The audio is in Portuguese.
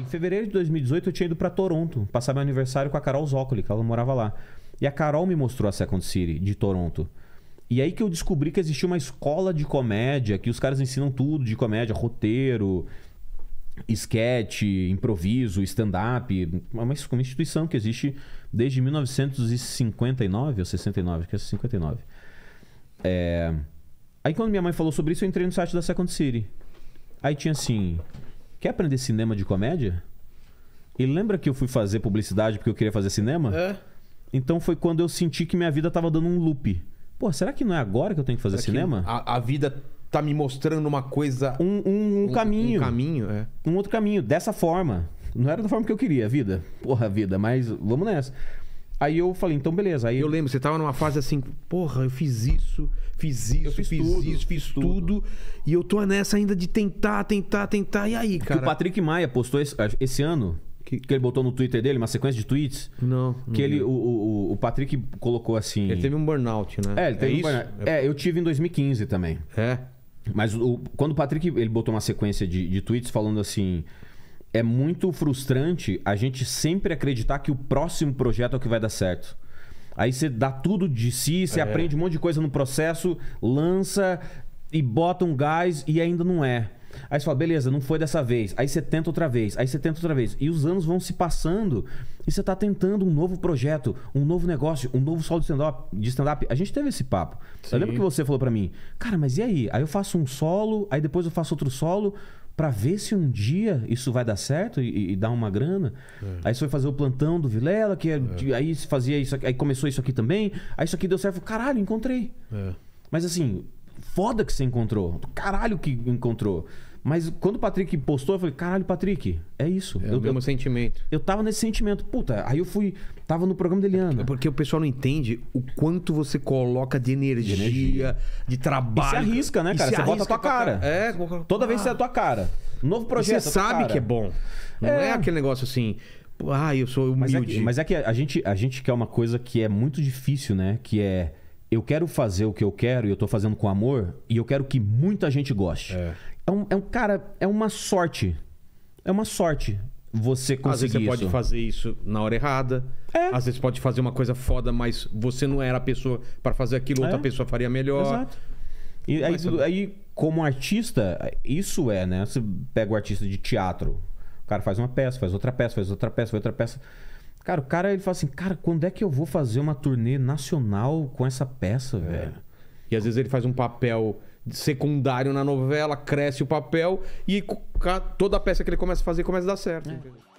Em fevereiro de 2018, eu tinha ido para Toronto passar meu aniversário com a Carol Zócoli, que ela morava lá. E a Carol me mostrou a Second City de Toronto. E aí que eu descobri que existia uma escola de comédia, que os caras ensinam tudo de comédia, roteiro, sketch, improviso, stand-up. É uma, uma instituição que existe desde 1959 ou 69, acho que é 59. É... Aí quando minha mãe falou sobre isso, eu entrei no site da Second City. Aí tinha assim, Quer aprender cinema de comédia? E lembra que eu fui fazer publicidade porque eu queria fazer cinema? É. Então foi quando eu senti que minha vida tava dando um loop. Pô, será que não é agora que eu tenho que fazer será cinema? Que a, a, vida tá me mostrando uma coisa. Um, um, um caminho. Um, um caminho, é. Um outro caminho, dessa forma. Não era da forma que eu queria, vida. Porra, vida, mas vamos nessa. Aí eu falei, então beleza. Aí eu lembro, você tava numa fase assim, porra, eu fiz isso, fiz isso, eu fiz, fiz tudo, isso, fiz tudo. tudo. E eu tô nessa ainda de tentar, tentar, tentar. E aí, é cara? Que o Patrick Maia postou esse, eh, esse ano, que, que, ele botou no Twitter dele, uma sequência de tweets. Não. não que ele, o, o, o, Patrick colocou assim. Ele teve um burnout, né? É, ele teve é um burnout. É. é, eu tive em 2015 também. É. Mas o, quando o Patrick ele botou uma sequência de, de tweets falando assim é muito frustrante a gente sempre acreditar que o próximo projeto é o que vai dar certo. Aí você dá tudo de si, você é. aprende um monte de coisa no processo, lança e bota um gás e ainda não é. Aí você fala, beleza, não foi dessa vez. Aí você tenta outra vez, aí você tenta outra vez. E os anos vão se passando e você está tentando um novo projeto, um novo negócio, um novo solo de stand-up. Stand a gente teve esse papo. Sim. Eu lembro que você falou para mim, cara, mas e aí? Aí eu faço um solo, aí depois eu faço outro solo para ver se um dia isso vai dar certo e, e dar uma grana. É. Aí você foi fazer o plantão do Vilela, que é, é. aí se fazia isso, aí começou isso aqui também. Aí isso aqui deu certo, caralho, encontrei. É. Mas assim, foda que você encontrou, caralho que encontrou. Mas quando o Patrick postou, eu falei, caralho, Patrick, é isso. É eu, o mesmo eu, sentimento. Eu tava nesse sentimento. Puta, aí eu fui. Tava no programa dele é ano. É porque o pessoal não entende o quanto você coloca de energia, de, energia. de trabalho. E se arrisca, né, cara? Você bota a tua cara. É, toda ah. vez você é a tua cara. Novo projeto. E você é sabe que é bom. Não é. é aquele negócio assim. Ah, eu sou humilde. Mas é que, mas é que a, gente, a gente quer uma coisa que é muito difícil, né? Que é eu quero fazer o que eu quero e eu tô fazendo com amor e eu quero que muita gente goste. É. É, é um cara, é uma sorte. É uma sorte você conseguir Às vezes você isso. pode fazer isso na hora errada. É. Às vezes pode fazer uma coisa foda, mas você não era a pessoa para fazer aquilo, outra é. pessoa faria melhor. Exato. E aí, aí, como artista, isso é, né? Você pega o artista de teatro, o cara faz uma peça, faz outra peça, faz outra peça, faz outra peça. Cara, o cara ele fala assim, cara, quando é que eu vou fazer uma turnê nacional com essa peça, é. velho? E às vezes ele faz um papel secundário na novela, cresce o papel e toda a peça que ele começa a fazer começa a dar certo. É.